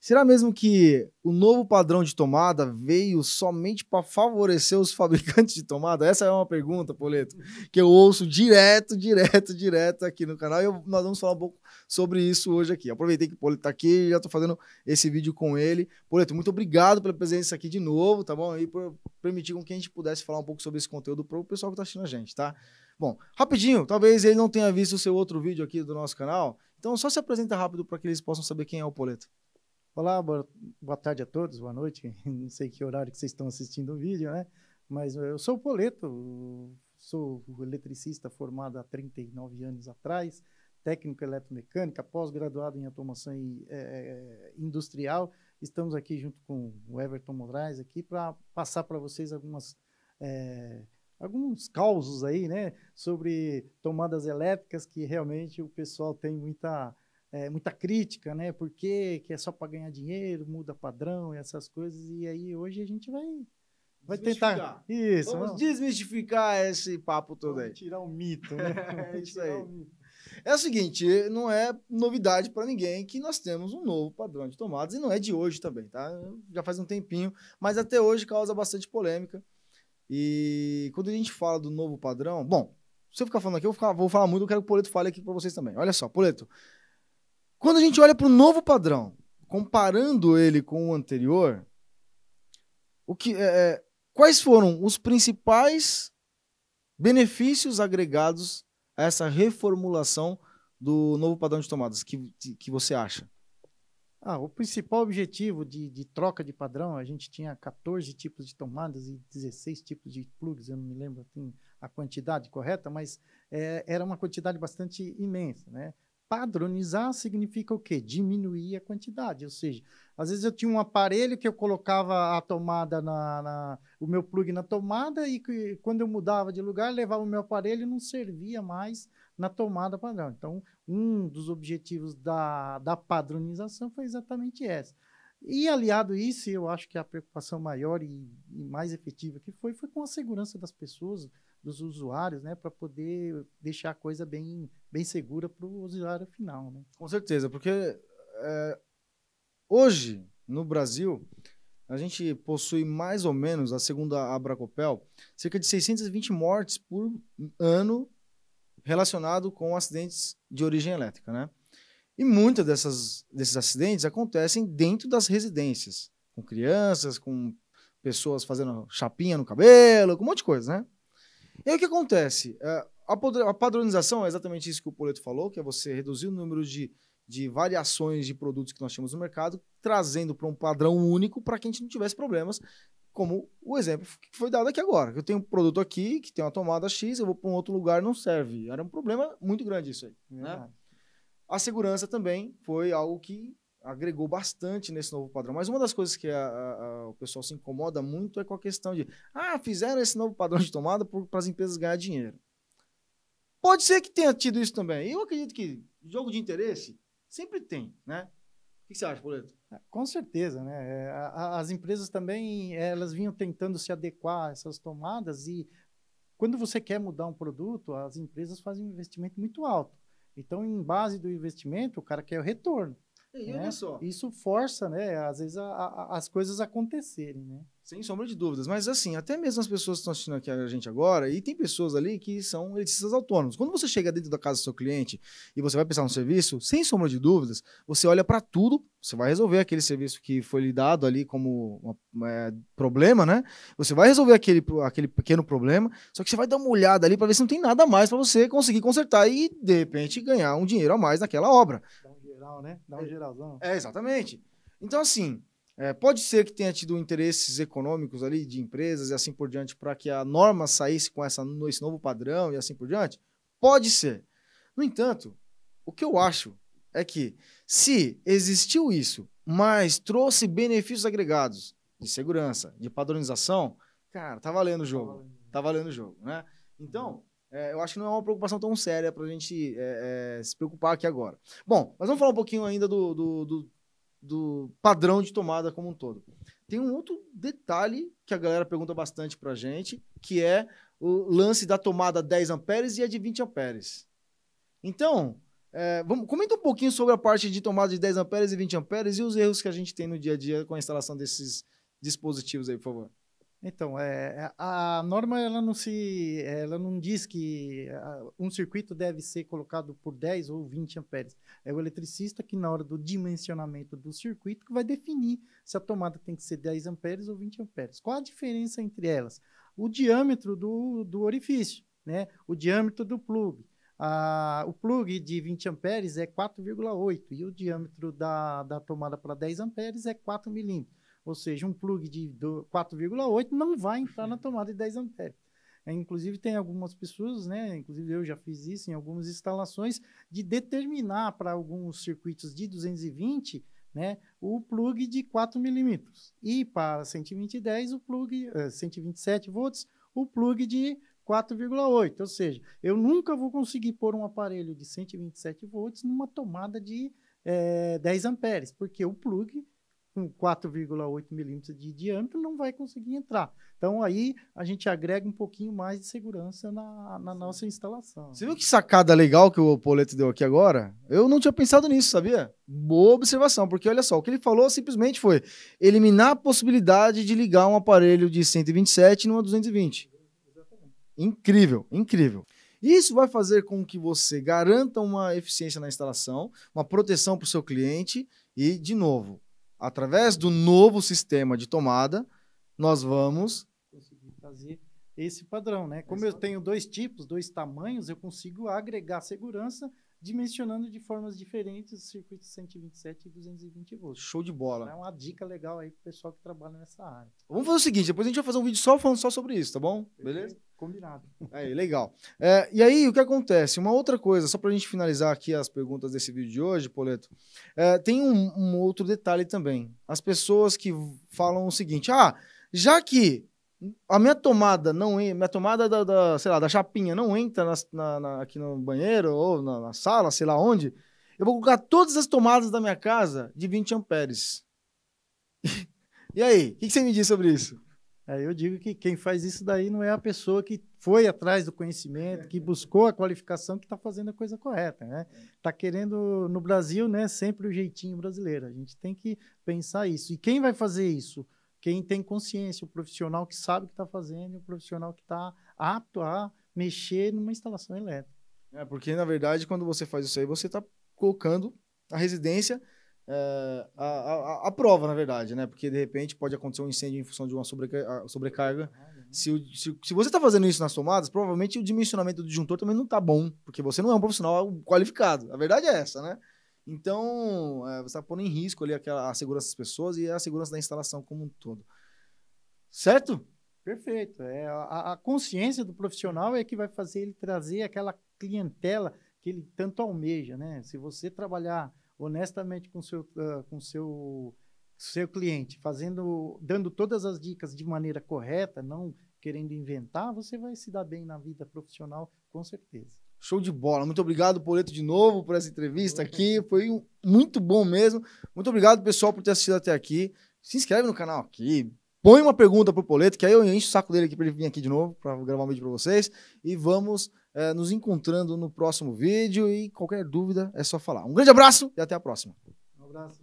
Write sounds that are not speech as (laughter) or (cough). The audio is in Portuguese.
Será mesmo que o novo padrão de tomada veio somente para favorecer os (laughs) fabricantes de tomada? Essa é uma pergunta, Poleto, que eu ouço direto, direto, direto aqui no canal. E eu, nós vamos falar um pouco sobre isso hoje aqui. Aproveitei que o Poleto está aqui já estou fazendo esse vídeo com ele. Poleto, muito obrigado pela presença aqui de novo, tá bom? E por permitir com que a gente pudesse falar um pouco sobre esse conteúdo para o pessoal que está assistindo a gente, tá? Bom, rapidinho, talvez ele não tenha visto o seu outro vídeo aqui do nosso canal. Então só se apresenta rápido para que eles possam saber quem é o Poleto. Olá, boa, tarde a todos, boa noite. (laughs) Não sei que horário que vocês estão assistindo o vídeo, né? Mas eu sou o Poleto, sou eletricista formado há 39 anos atrás, técnico eletromecânica, pós-graduado em automação e, é, é, industrial. Estamos aqui junto com o Everton Moraes aqui para passar para vocês algumas é, alguns causos aí, né? Sobre tomadas elétricas que realmente o pessoal tem muita é, muita crítica, né? Porque que é só para ganhar dinheiro, muda padrão e essas coisas. E aí hoje a gente vai vai tentar isso. Vamos desmistificar esse papo todo Vamos aí. Tirar o um mito, né? (laughs) é isso aí. Um é o seguinte, não é novidade para ninguém que nós temos um novo padrão de tomadas e não é de hoje também, tá? Já faz um tempinho, mas até hoje causa bastante polêmica. E quando a gente fala do novo padrão, bom, se eu ficar falando aqui, eu vou, ficar, vou falar muito, eu quero que o Poleto fale aqui para vocês também. Olha só, Poleto, quando a gente olha para o novo padrão, comparando ele com o anterior, o que, é, é, quais foram os principais benefícios agregados a essa reformulação do novo padrão de tomadas que, que você acha? Ah, o principal objetivo de, de, troca de padrão, a gente tinha 14 tipos de tomadas e 16 tipos de plugs, eu não me lembro assim, a quantidade correta, mas é, era uma quantidade bastante imensa. Né? Padronizar significa o quê? Diminuir a quantidade. Ou seja, às vezes eu tinha um aparelho que eu colocava a tomada na. na o meu plug na tomada, e que, quando eu mudava de lugar, levava o meu aparelho e não servia mais na tomada padrão. Então, um dos objetivos da, da padronização foi exatamente essa. E aliado a isso, eu acho que a preocupação maior e, e mais efetiva que foi foi com a segurança das pessoas, dos usuários, né, para poder deixar a coisa bem, bem segura para o usuário final. Né? Com certeza, porque é, hoje no Brasil a gente possui mais ou menos, a segunda Abracopel, cerca de 620 mortes por ano relacionado com acidentes de origem elétrica, né? E muitos desses acidentes acontecem dentro das residências, com crianças, com pessoas fazendo chapinha no cabelo, com um monte de coisa, né? E aí o que acontece? É, a padronização é exatamente isso que o Poleto falou, que é você reduzir o número de, de variações de produtos que nós temos no mercado, trazendo para um padrão único para que a gente não tivesse problemas, como o exemplo que foi dado aqui agora. Eu tenho um produto aqui que tem uma tomada X, eu vou para um outro lugar não serve. Era um problema muito grande isso aí. Né? A segurança também foi algo que agregou bastante nesse novo padrão. Mas uma das coisas que a, a, o pessoal se incomoda muito é com a questão de ah, fizeram esse novo padrão de tomada para as empresas ganhar dinheiro. Pode ser que tenha tido isso também. Eu acredito que jogo de interesse sempre tem, né? O que você acha, Poleto? É, com certeza, né? É, as empresas também elas vinham tentando se adequar a essas tomadas e quando você quer mudar um produto, as empresas fazem um investimento muito alto. Então, em base do investimento, o cara quer o retorno. E né? olha só. Isso força, né? Às vezes, a, a, as coisas acontecerem, né? Sem sombra de dúvidas. Mas assim, até mesmo as pessoas que estão assistindo aqui a gente agora, e tem pessoas ali que são eletricistas autônomos. Quando você chega dentro da casa do seu cliente e você vai pensar no serviço, sem sombra de dúvidas, você olha para tudo, você vai resolver aquele serviço que foi lhe dado ali como uma, é, problema, né? Você vai resolver aquele, aquele pequeno problema, só que você vai dar uma olhada ali para ver se não tem nada mais para você conseguir consertar e, de repente, ganhar um dinheiro a mais naquela obra. Dá um geral, né? Dá um geralzão. É, exatamente. Então, assim, é, pode ser que tenha tido interesses econômicos ali de empresas e assim por diante para que a norma saísse com essa, esse novo padrão e assim por diante? Pode ser. No entanto, o que eu acho é que se existiu isso, mas trouxe benefícios agregados de segurança, de padronização, cara, tá valendo o jogo. Tá valendo o jogo, né? Então, é, eu acho que não é uma preocupação tão séria para a gente é, é, se preocupar aqui agora. Bom, mas vamos falar um pouquinho ainda do, do, do do padrão de tomada como um todo. Tem um outro detalhe que a galera pergunta bastante para a gente, que é o lance da tomada 10 amperes e a de 20 amperes. Então, é, vamos, comenta um pouquinho sobre a parte de tomada de 10 amperes e 20 amperes e os erros que a gente tem no dia a dia com a instalação desses dispositivos aí, por favor. Então, é, é a norma ela não se, ela não diz que um circuito deve ser colocado por 10 ou 20 amperes. É o eletricista que na hora do dimensionamento do circuito que vai definir se a tomada tem que ser 10 amperes ou 20 amperes. Qual a diferença entre elas? O diâmetro do, do orifício, né? O diâmetro do plug. Ah, o plug de 20 amperes é 4,8 e o diâmetro da, da tomada para 10 amperes é 4 milímetros. Ou seja, um plug de 4,8 não vai entrar na uhum. tomada de 10 amperes. É, inclusive, tem algumas pessoas, né? Inclusive, eu já fiz isso em algumas instalações, de determinar para alguns circuitos de 220 né, o plug de 4 milímetros. E para 120 10, o plug, uh, eh, 127 volts, o plug de 4,8. Ou seja, eu nunca vou conseguir pôr um aparelho de 127 volts numa tomada de é, eh, 10 amperes, porque o plug com 4,8 milímetros de diâmetro não vai conseguir entrar. Então aí a gente agrega um pouquinho mais de segurança na, na nossa instalação. Você viu que sacada legal que o Poleto deu aqui agora? Eu não tinha pensado nisso, sabia? Boa observação, porque olha só, o que ele falou simplesmente foi eliminar a possibilidade de ligar um aparelho de 127 numa 220. Incrível, incrível. Isso vai fazer com que você garanta uma eficiência na instalação, uma proteção para o seu cliente e, de novo, através do novo sistema de tomada, nós vamos conseguir fazer esse padrão, né? Como eu tenho dois tipos, dois tamanhos, eu consigo agregar segurança dimensionando de formas diferentes os circuitos 127 e 220 volts. Show de bola. É uma dica legal aí pro pessoal que trabalha nessa área. Vamos fazer o seguinte, depois a gente vai fazer um vídeo só falando só sobre isso, tá bom? Beleza? Combinado. Aí, legal. É, e aí, o que acontece? Uma outra coisa, só para a gente finalizar aqui as perguntas desse vídeo de hoje, Poleto, é, tem um, um outro detalhe também. As pessoas que falam o seguinte, ah, já que a minha tomada não minha tomada da, da, sei lá, da chapinha não entra na, na, na, aqui no banheiro ou na, sala, sei lá onde, eu vou colocar todas as tomadas da minha casa de 20 amperes. (laughs) e aí, o que, que, você me diz sobre isso? É, eu digo que quem faz isso daí não é a pessoa que foi atrás do conhecimento, que buscou a qualificação, que está fazendo a coisa correta, né? Está querendo no Brasil, né? Sempre o jeitinho brasileiro. A gente tem que pensar isso. E quem vai fazer isso? quem tem consciência, o profissional que sabe o que está fazendo, o profissional que está apto a mexer numa instalação elétrica. É, porque na verdade, quando você faz isso aí, você está colocando a residência é, a, a, a, prova, na verdade, né? Porque de repente pode acontecer um incêndio em função de uma sobrecarga. sobrecarga. Né? se, o, se, se, você está fazendo isso nas tomadas, provavelmente o dimensionamento do disjuntor também não está bom, porque você não é um profissional qualificado. A verdade é essa, né? Então, é, você está pondo em risco ali aquela, a segurança das pessoas e a segurança da instalação como um todo. Certo? Perfeito. É, a, a consciência do profissional é que vai fazer ele trazer aquela clientela que ele tanto almeja, né? Se você trabalhar honestamente com seu, uh, com seu, seu cliente, fazendo, dando todas as dicas de maneira correta, não querendo inventar, você vai se dar bem na vida profissional, com certeza. Show de bola. Muito obrigado, Poleto, de novo, por essa entrevista aqui. Foi muito bom mesmo. Muito obrigado, pessoal, por ter assistido até aqui. Se inscreve no canal aqui. Põe uma pergunta pro Poleto, que aí eu encho o saco dele aqui para ele vir aqui de novo para gravar um vídeo para vocês. E vamos é, nos encontrando no próximo vídeo. E qualquer dúvida é só falar. Um grande abraço e até a próxima. Um abraço.